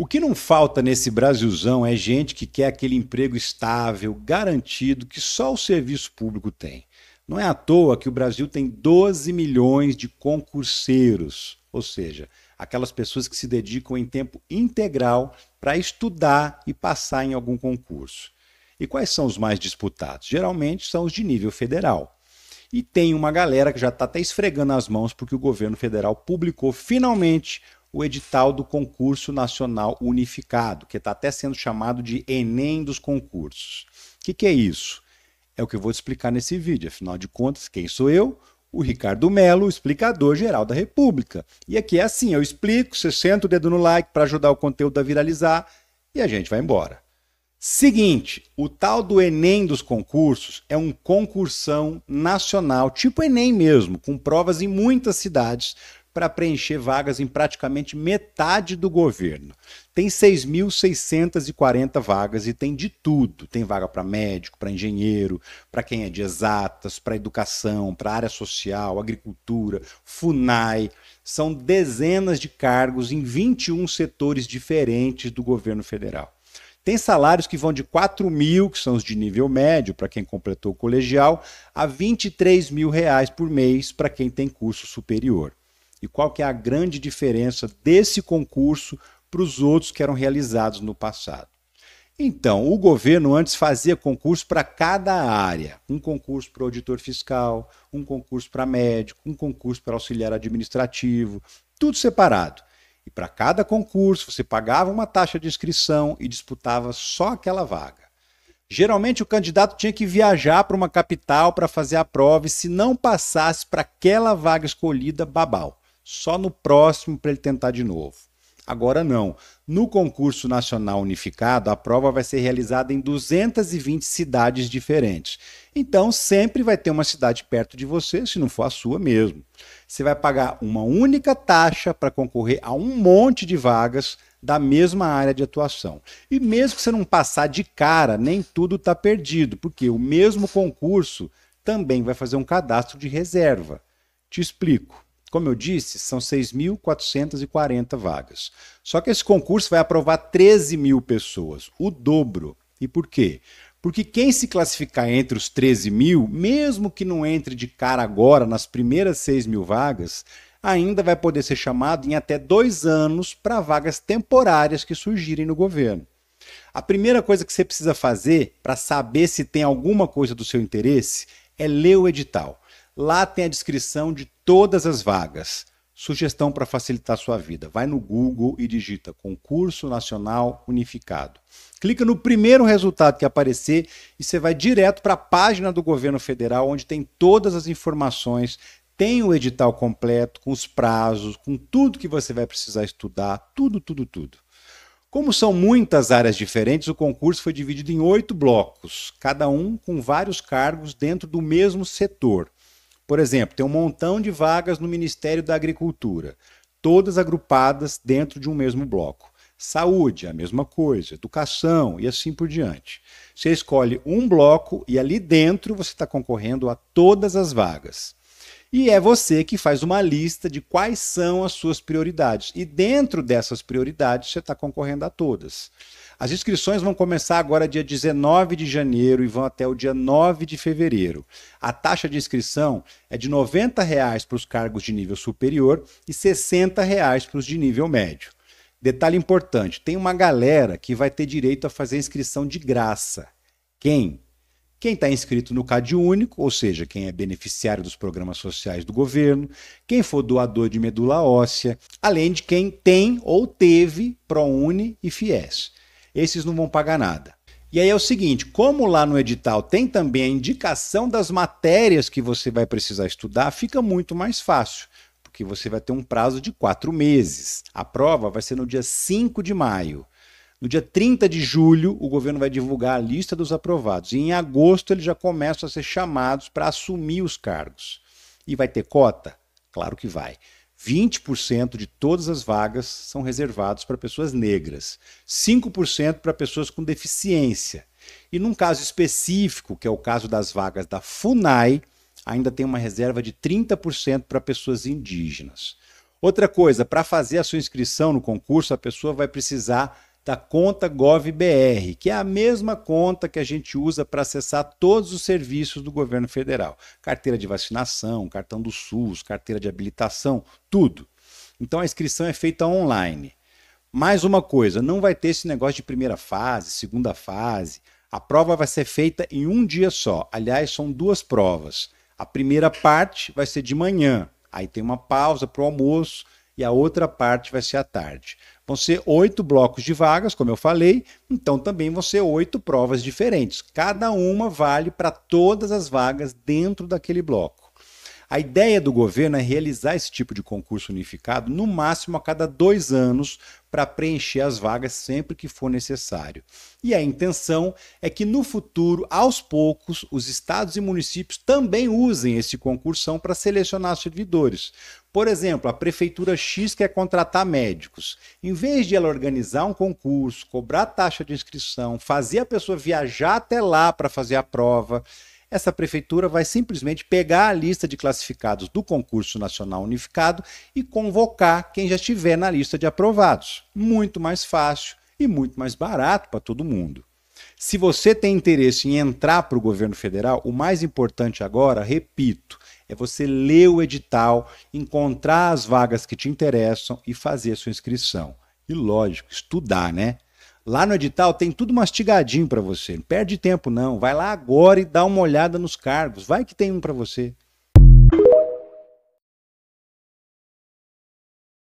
O que não falta nesse Brasilzão é gente que quer aquele emprego estável, garantido, que só o serviço público tem. Não é à toa que o Brasil tem 12 milhões de concurseiros, ou seja, aquelas pessoas que se dedicam em tempo integral para estudar e passar em algum concurso. E quais são os mais disputados? Geralmente são os de nível federal. E tem uma galera que já está até esfregando as mãos porque o governo federal publicou finalmente o edital do Concurso Nacional Unificado, que está até sendo chamado de Enem dos Concursos. O que, que, é isso? É o que eu vou te explicar nesse vídeo. Afinal de contas, quem sou eu? O Ricardo Melo, explicador geral da República. E aqui é assim: eu explico, você senta o dedo no like para ajudar o conteúdo a viralizar e a gente vai embora. Seguinte, o tal do Enem dos concursos é um concursão nacional, tipo Enem mesmo, com provas em muitas cidades para preencher vagas em praticamente metade do governo. Tem 6.640 vagas e tem de tudo. Tem vaga para médico, para engenheiro, para quem é de exatas, para educação, para área social, agricultura, FUNAI. São dezenas de cargos em 21 setores diferentes do governo federal. Tem salários que vão de 4 mil, que são os de nível médio, para quem completou o colegial, a 23 mil reais por mês para quem tem curso superior e qual que é a grande diferença desse concurso para os outros que eram realizados no passado. Então, o governo antes fazia concurso para cada área: um concurso para auditor fiscal, um concurso para médico, um concurso para auxiliar administrativo, tudo separado. E para cada concurso você pagava uma taxa de inscrição e disputava só aquela vaga. Geralmente o candidato tinha que viajar para uma capital para fazer a prova e se não passasse para aquela vaga escolhida, babal só no próximo para ele tentar de novo. Agora não. No concurso nacional unificado, a prova vai ser realizada em 220 cidades diferentes. Então, sempre vai ter uma cidade perto de você, se não for a sua mesmo. Você vai pagar uma única taxa para concorrer a um monte de vagas da mesma área de atuação. E mesmo que você não passar de cara, nem tudo está perdido, porque o mesmo concurso também vai fazer um cadastro de reserva. Te explico. Como eu disse, são 6.440 vagas. Só que esse concurso vai aprovar 13 mil pessoas, o dobro. E por quê? Porque quem se classificar entre os 13 mil, mesmo que não entre de cara agora nas primeiras 6 mil vagas, ainda vai poder ser chamado em até dois anos para vagas temporárias que surgirem no governo. A primeira coisa que você precisa fazer para saber se tem alguma coisa do seu interesse é ler o edital. Lá tem a descrição de todas as vagas. Sugestão para facilitar sua vida: vai no Google e digita Concurso Nacional Unificado. Clica no primeiro resultado que aparecer e você vai direto para a página do governo federal, onde tem todas as informações, tem o edital completo, com os prazos, com tudo que você vai precisar estudar, tudo, tudo, tudo. Como são muitas áreas diferentes, o concurso foi dividido em oito blocos, cada um com vários cargos dentro do mesmo setor. Por exemplo, tem um montão de vagas no Ministério da Agricultura, todas agrupadas dentro de um mesmo bloco. Saúde, a mesma coisa, educação e assim por diante. Você escolhe um bloco e ali dentro você está concorrendo a todas as vagas. E é você que faz uma lista de quais são as suas prioridades. E dentro dessas prioridades, você está concorrendo a todas. As inscrições vão começar agora dia 19 de janeiro e vão até o dia 9 de fevereiro. A taxa de inscrição é de R$ 90,00 para os cargos de nível superior e R$ 60,00 para os de nível médio. Detalhe importante: tem uma galera que vai ter direito a fazer inscrição de graça. Quem? quem está inscrito no CAD único, ou seja, quem é beneficiário dos programas sociais do governo, quem for doador de medula óssea, além de quem tem ou teve ProUni e FIES. Esses não vão pagar nada. E aí é o seguinte: como lá no edital tem também a indicação das matérias que você vai precisar estudar, fica muito mais fácil, porque você vai ter um prazo de quatro meses. A prova vai ser no dia 5 de maio. No dia 30 de julho, o governo vai divulgar a lista dos aprovados. E em agosto, eles já começam a ser chamados para assumir os cargos. E vai ter cota? Claro que vai. 20% de todas as vagas são reservados para pessoas negras, 5% para pessoas com deficiência. E num caso específico, que é o caso das vagas da FUNAI, ainda tem uma reserva de 30% para pessoas indígenas. Outra coisa, para fazer a sua inscrição no concurso, a pessoa vai precisar da conta GovBR, que é a mesma conta que a gente usa para acessar todos os serviços do governo federal: carteira de vacinação, cartão do SUS, carteira de habilitação, tudo. Então a inscrição é feita online. Mais uma coisa, não vai ter esse negócio de primeira fase, segunda fase. A prova vai ser feita em um dia só. Aliás, são duas provas. A primeira parte vai ser de manhã, aí tem uma pausa para o almoço e a outra parte vai ser à tarde. Vão ser oito blocos de vagas, como eu falei, então também vão ser oito provas diferentes. Cada uma vale para todas as vagas dentro daquele bloco. A ideia do governo é realizar esse tipo de concurso unificado no máximo a cada dois anos para preencher as vagas sempre que for necessário. E a intenção é que no futuro, aos poucos, os estados e municípios também usem esse concurso para selecionar servidores. Por exemplo, a prefeitura X quer contratar médicos. Em vez de ela organizar um concurso, cobrar taxa de inscrição, fazer a pessoa viajar até lá para fazer a prova, essa prefeitura vai simplesmente pegar a lista de classificados do concurso nacional unificado e convocar quem já estiver na lista de aprovados. Muito mais fácil e muito mais barato para todo mundo. Se você tem interesse em entrar para o governo federal, o mais importante agora, repito, é você ler o edital, encontrar as vagas que te interessam e fazer a sua inscrição. E lógico, estudar, né? Lá no edital tem tudo mastigadinho para você. Não perde tempo não. Vai lá agora e dá uma olhada nos cargos. Vai que tem um para você.